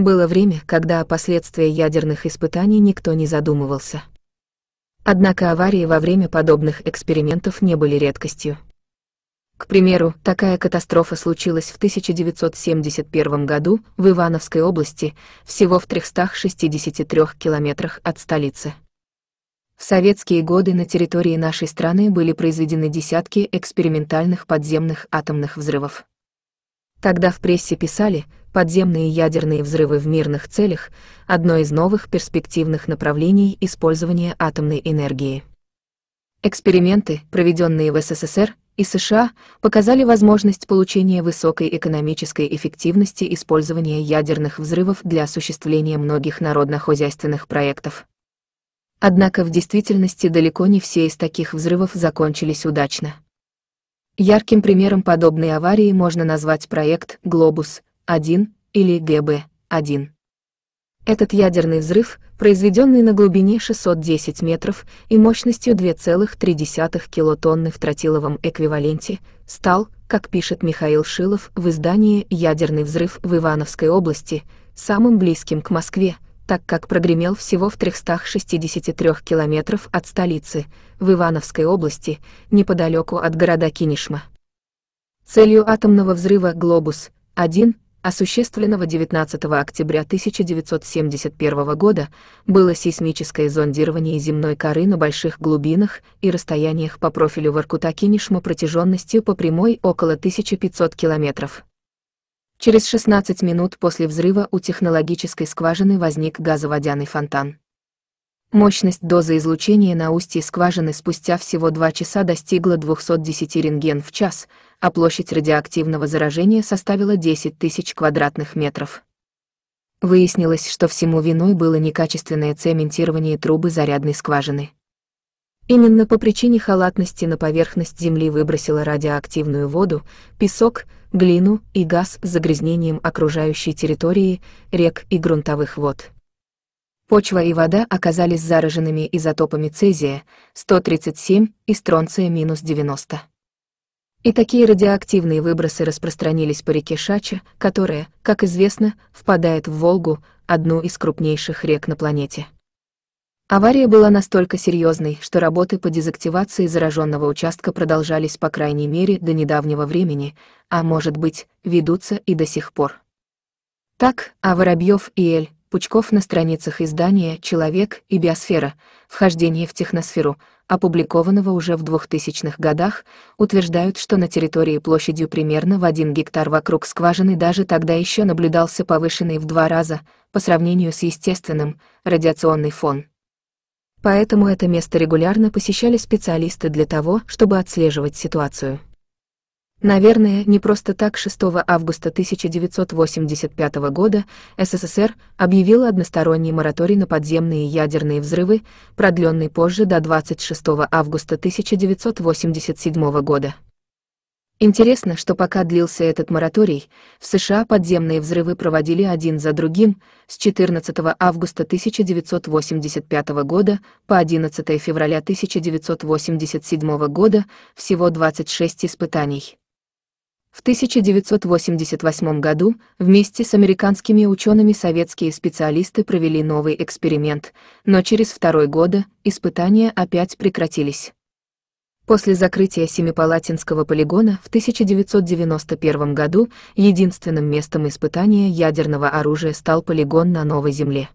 Было время, когда о последствиях ядерных испытаний никто не задумывался. Однако аварии во время подобных экспериментов не были редкостью. К примеру, такая катастрофа случилась в 1971 году в Ивановской области, всего в 363 километрах от столицы. В советские годы на территории нашей страны были произведены десятки экспериментальных подземных атомных взрывов. Тогда в прессе писали, подземные ядерные взрывы в мирных целях – одно из новых перспективных направлений использования атомной энергии. Эксперименты, проведенные в СССР и США, показали возможность получения высокой экономической эффективности использования ядерных взрывов для осуществления многих народно-хозяйственных проектов. Однако в действительности далеко не все из таких взрывов закончились удачно. Ярким примером подобной аварии можно назвать проект «Глобус», 1 или ГБ-1. Этот ядерный взрыв, произведенный на глубине 610 метров и мощностью 2,3 килотонны в тротиловом эквиваленте, стал, как пишет Михаил Шилов в издании «Ядерный взрыв в Ивановской области», самым близким к Москве, так как прогремел всего в 363 километров от столицы, в Ивановской области, неподалеку от города Кинишма. Целью атомного взрыва «Глобус-1» осуществленного 19 октября 1971 года, было сейсмическое зондирование земной коры на больших глубинах и расстояниях по профилю Воркута-Кинишма протяженностью по прямой около 1500 километров. Через 16 минут после взрыва у технологической скважины возник газоводяный фонтан. Мощность дозы излучения на устье скважины спустя всего два часа достигла 210 рентген в час – а площадь радиоактивного заражения составила 10 тысяч квадратных метров. Выяснилось, что всему виной было некачественное цементирование трубы зарядной скважины. Именно по причине халатности на поверхность Земли выбросила радиоактивную воду, песок, глину и газ с загрязнением окружающей территории, рек и грунтовых вод. Почва и вода оказались зараженными изотопами цезия 137 и стронция-90. минус и такие радиоактивные выбросы распространились по реке Шача, которая, как известно, впадает в Волгу, одну из крупнейших рек на планете. Авария была настолько серьезной, что работы по дезактивации зараженного участка продолжались по крайней мере до недавнего времени, а может быть, ведутся и до сих пор. Так, а Воробьев и Эль, Пучков на страницах издания «Человек и биосфера. Вхождение в техносферу» опубликованного уже в 2000-х годах, утверждают, что на территории площадью примерно в 1 гектар вокруг скважины даже тогда еще наблюдался повышенный в два раза, по сравнению с естественным, радиационный фон. Поэтому это место регулярно посещали специалисты для того, чтобы отслеживать ситуацию. Наверное, не просто так 6 августа 1985 года СССР объявила односторонний мораторий на подземные ядерные взрывы, продленный позже до 26 августа 1987 года. Интересно, что пока длился этот мораторий, в США подземные взрывы проводили один за другим с 14 августа 1985 года по 11 февраля 1987 года всего 26 испытаний. В 1988 году вместе с американскими учеными советские специалисты провели новый эксперимент, но через второй года испытания опять прекратились. После закрытия Семипалатинского полигона в 1991 году единственным местом испытания ядерного оружия стал полигон на Новой Земле.